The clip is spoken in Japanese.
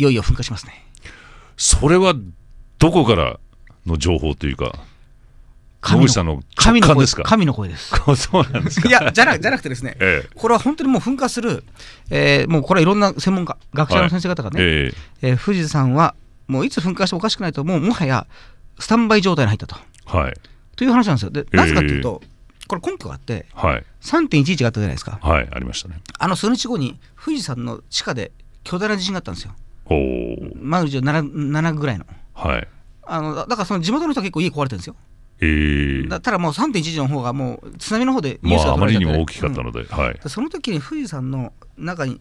いよいよ噴火しますねそれはどこからの情報というか神の神の声ですか神の声です。そうなんですかいやじゃな、じゃなくてですね、ええ、これは本当にもう噴火する、えー、もうこれはいろんな専門家、学者の先生方がね、はい、えええー、富士山はもういつ噴火してもおかしくないと、もうもはやスタンバイ状態に入ったと。はい、という話なんですよ。で、なぜかというと、これ根拠があって、はい、3.11があったじゃないですか。はい、ありましたね。あの数日後に富士山の地下で巨大な地震があったんですよ。マグニチュード 7, 7ぐらいの。はい、あのだからその地元の人は結構家壊れてるんですよ。えー、だただもう3.11の方がもう津波の方でニュースが、まあ、あまりにも大きかったので、うんはい、その時に富士山の中に